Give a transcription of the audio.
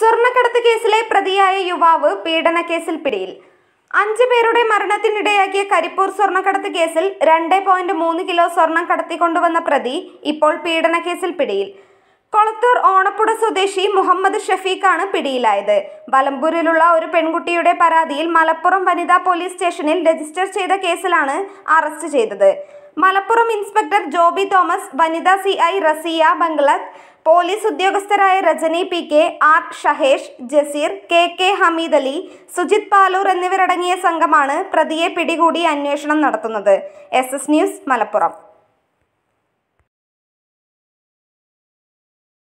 സ്വർണ്ണക്കടത്ത് കേസിലെ പ്രതിയായ യുവാവ് കേസിൽ പിടിയിൽ അഞ്ചു പേരുടെ മരണത്തിനിടയാക്കിയ കരിപ്പൂർ സ്വർണ്ണക്കടത്ത് കേസിൽ രണ്ട് പോയിന്റ് മൂന്ന് കിലോ സ്വർണം കടത്തിക്കൊണ്ടുവന്ന പ്രതി ഇപ്പോൾ കേസിൽ പിടിയിൽ കൊളത്തൂർ ഓണപ്പുട സ്വദേശി മുഹമ്മദ് ഷഫീഖാണ് പിടിയിലായത് വലമ്പൂരിലുള്ള ഒരു പെൺകുട്ടിയുടെ പരാതിയിൽ മലപ്പുറം വനിതാ പോലീസ് സ്റ്റേഷനിൽ രജിസ്റ്റർ ചെയ്ത കേസിലാണ് അറസ്റ്റ് ചെയ്തത് മലപ്പുറം ഇൻസ്പെക്ടർ ജോബി തോമസ് വനിതാ C I Raziya Banglath police ഉദ്യോഗസ്ഥരായ Rajani P K R Shahesh Jaseer K K Hameed Ali Sujith Paloor എന്നിവരടങ്ങിയ സംഘമാണ് പ്രതിയെ പിടികൂടി അന്വേഷണം നടത്തുന്നത് എസ് ന്യൂസ് മലപ്പുറം